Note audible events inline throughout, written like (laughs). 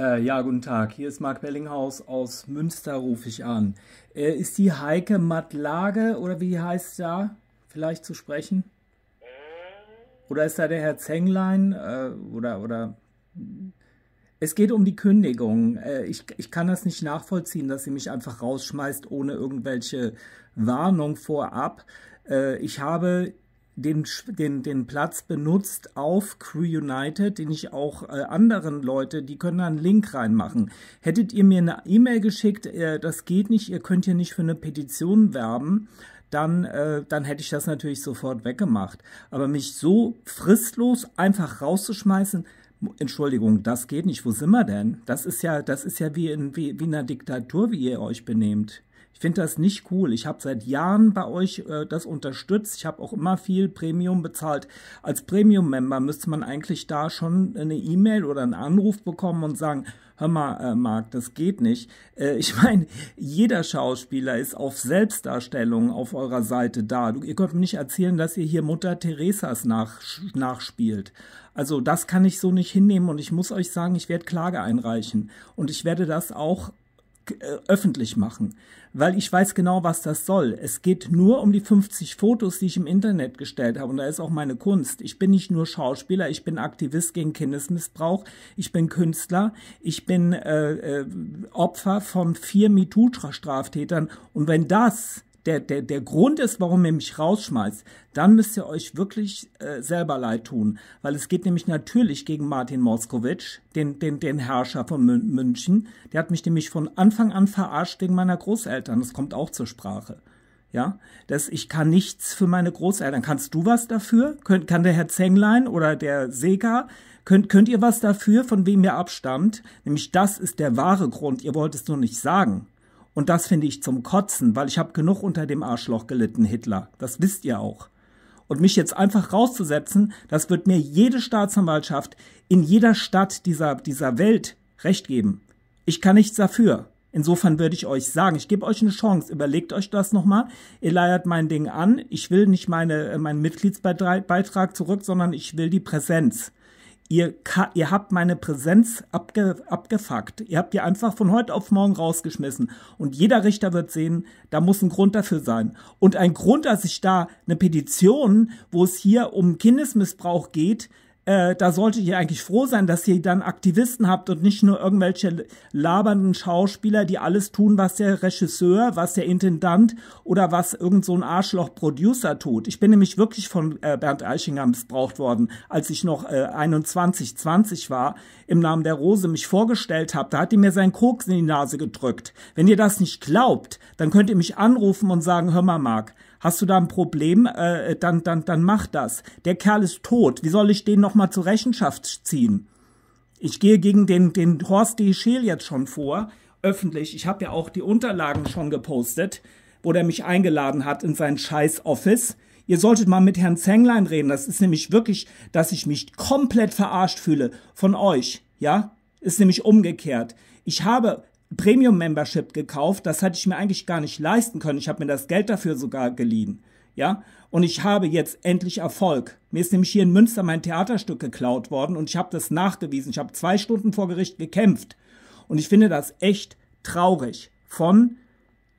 Äh, ja, guten Tag. Hier ist Marc Bellinghaus aus Münster, rufe ich an. Äh, ist die Heike Mattlage oder wie heißt da vielleicht zu sprechen? Oder ist da der Herr Zenglein äh, oder oder? Es geht um die Kündigung. Äh, ich, ich kann das nicht nachvollziehen, dass sie mich einfach rausschmeißt ohne irgendwelche Warnung vorab. Äh, ich habe den, den, den Platz benutzt auf Crew United, den ich auch äh, anderen Leute, die können da einen Link reinmachen. Hättet ihr mir eine E-Mail geschickt, äh, das geht nicht, ihr könnt hier nicht für eine Petition werben, dann, äh, dann hätte ich das natürlich sofort weggemacht. Aber mich so fristlos einfach rauszuschmeißen, Entschuldigung, das geht nicht, wo sind wir denn? Das ist ja, das ist ja wie in, wie, wie in einer Diktatur, wie ihr euch benehmt. Ich finde das nicht cool. Ich habe seit Jahren bei euch äh, das unterstützt. Ich habe auch immer viel Premium bezahlt. Als Premium-Member müsste man eigentlich da schon eine E-Mail oder einen Anruf bekommen und sagen, hör mal, äh, Marc, das geht nicht. Äh, ich (laughs) meine, jeder Schauspieler ist auf Selbstdarstellung auf eurer Seite da. Du, ihr könnt mir nicht erzählen, dass ihr hier Mutter Teresas nach, nachspielt. Also das kann ich so nicht hinnehmen und ich muss euch sagen, ich werde Klage einreichen und ich werde das auch äh, öffentlich machen, weil ich weiß genau, was das soll. Es geht nur um die 50 Fotos, die ich im Internet gestellt habe und da ist auch meine Kunst. Ich bin nicht nur Schauspieler, ich bin Aktivist gegen Kindesmissbrauch, ich bin Künstler, ich bin äh, äh, Opfer von vier MeToo-Straftätern und wenn das der, der, der Grund ist, warum ihr mich rausschmeißt, dann müsst ihr euch wirklich äh, selber leid tun. Weil es geht nämlich natürlich gegen Martin Moskowitsch, den, den, den Herrscher von München. Der hat mich nämlich von Anfang an verarscht wegen meiner Großeltern. Das kommt auch zur Sprache. Ja, dass ich kann nichts für meine Großeltern. Kannst du was dafür? Könnt, kann der Herr Zenglein oder der Sega, könnt, könnt ihr was dafür, von wem ihr abstammt? Nämlich das ist der wahre Grund. Ihr wollt es nur nicht sagen. Und das finde ich zum Kotzen, weil ich habe genug unter dem Arschloch gelitten, Hitler. Das wisst ihr auch. Und mich jetzt einfach rauszusetzen, das wird mir jede Staatsanwaltschaft in jeder Stadt dieser, dieser Welt recht geben. Ich kann nichts dafür. Insofern würde ich euch sagen, ich gebe euch eine Chance, überlegt euch das nochmal, ihr leiert mein Ding an, ich will nicht meine, äh, meinen Mitgliedsbeitrag zurück, sondern ich will die Präsenz. Ihr, ihr habt meine Präsenz abge abgefuckt. Ihr habt die einfach von heute auf morgen rausgeschmissen. Und jeder Richter wird sehen, da muss ein Grund dafür sein. Und ein Grund, dass ich da eine Petition, wo es hier um Kindesmissbrauch geht, äh, da solltet ihr eigentlich froh sein, dass ihr dann Aktivisten habt und nicht nur irgendwelche labernden Schauspieler, die alles tun, was der Regisseur, was der Intendant oder was irgend so ein Arschloch-Producer tut. Ich bin nämlich wirklich von äh, Bernd Eichinger missbraucht worden, als ich noch äh, 21, 20 war, im Namen der Rose mich vorgestellt habe. Da hat er mir seinen Koks in die Nase gedrückt. Wenn ihr das nicht glaubt, dann könnt ihr mich anrufen und sagen, hör mal, Marc, hast du da ein Problem, äh, äh, dann, dann, dann mach das. Der Kerl ist tot. Wie soll ich den nochmal zur Rechenschaft ziehen? Ich gehe gegen den, den Horst D. Scheel jetzt schon vor, öffentlich. Ich habe ja auch die Unterlagen schon gepostet, wo der mich eingeladen hat in sein scheiß Office. Ihr solltet mal mit Herrn Zenglein reden. Das ist nämlich wirklich, dass ich mich komplett verarscht fühle von euch. Ja? Ist nämlich umgekehrt. Ich habe Premium-Membership gekauft. Das hatte ich mir eigentlich gar nicht leisten können. Ich habe mir das Geld dafür sogar geliehen. Ja, und ich habe jetzt endlich Erfolg. Mir ist nämlich hier in Münster mein Theaterstück geklaut worden und ich habe das nachgewiesen. Ich habe zwei Stunden vor Gericht gekämpft. Und ich finde das echt traurig von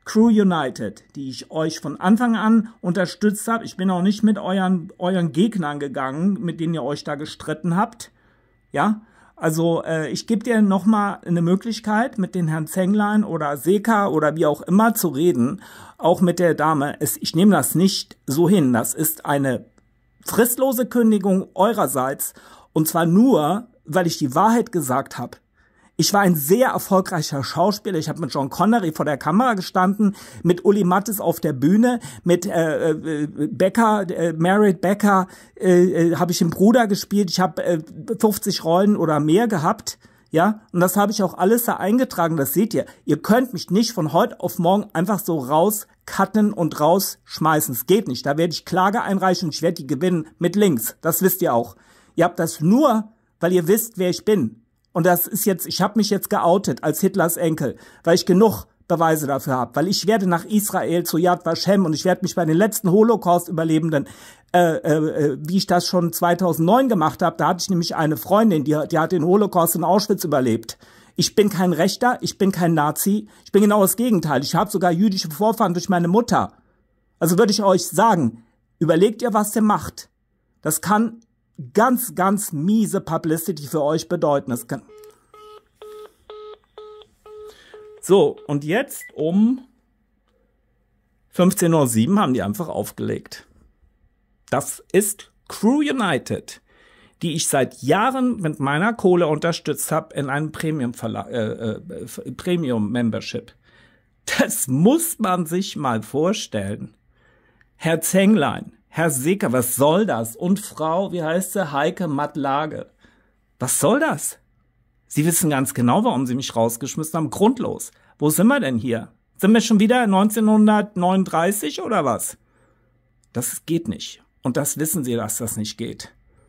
Crew United, die ich euch von Anfang an unterstützt habe. Ich bin auch nicht mit euren, euren Gegnern gegangen, mit denen ihr euch da gestritten habt. Ja, also äh, ich gebe dir nochmal eine Möglichkeit, mit den Herrn Zenglein oder Seka oder wie auch immer zu reden, auch mit der Dame. Es, ich nehme das nicht so hin. Das ist eine fristlose Kündigung eurerseits und zwar nur, weil ich die Wahrheit gesagt habe. Ich war ein sehr erfolgreicher Schauspieler. Ich habe mit John Connery vor der Kamera gestanden, mit Uli Mattes auf der Bühne, mit äh, äh, Becker, äh, Merritt Becker äh, äh, habe ich im Bruder gespielt. Ich habe äh, 50 Rollen oder mehr gehabt. Ja, und das habe ich auch alles da eingetragen, das seht ihr. Ihr könnt mich nicht von heute auf morgen einfach so rauscutten und rausschmeißen. Es geht nicht. Da werde ich Klage einreichen und ich werde die gewinnen mit links. Das wisst ihr auch. Ihr habt das nur, weil ihr wisst, wer ich bin und das ist jetzt, ich habe mich jetzt geoutet als Hitlers Enkel, weil ich genug Beweise dafür habe, weil ich werde nach Israel zu Yad Vashem und ich werde mich bei den letzten Holocaust-Überlebenden, äh, äh, äh wie ich das schon 2009 gemacht habe, da hatte ich nämlich eine Freundin, die, die hat den Holocaust in Auschwitz überlebt. Ich bin kein Rechter, ich bin kein Nazi, ich bin genau das Gegenteil. Ich habe sogar jüdische Vorfahren durch meine Mutter. Also würde ich euch sagen, überlegt ihr, was ihr macht. Das kann ganz, ganz miese Publicity für euch bedeuten. Es kann so, und jetzt um 15.07 Uhr haben die einfach aufgelegt. Das ist Crew United, die ich seit Jahren mit meiner Kohle unterstützt habe in einem Premium, äh, äh, Premium Membership. Das muss man sich mal vorstellen. Herr Zenglein, Herr Seeker, was soll das? Und Frau, wie heißt sie? Heike Mattlage. Was soll das? Sie wissen ganz genau, warum Sie mich rausgeschmissen haben. Grundlos. Wo sind wir denn hier? Sind wir schon wieder 1939 oder was? Das geht nicht. Und das wissen Sie, dass das nicht geht.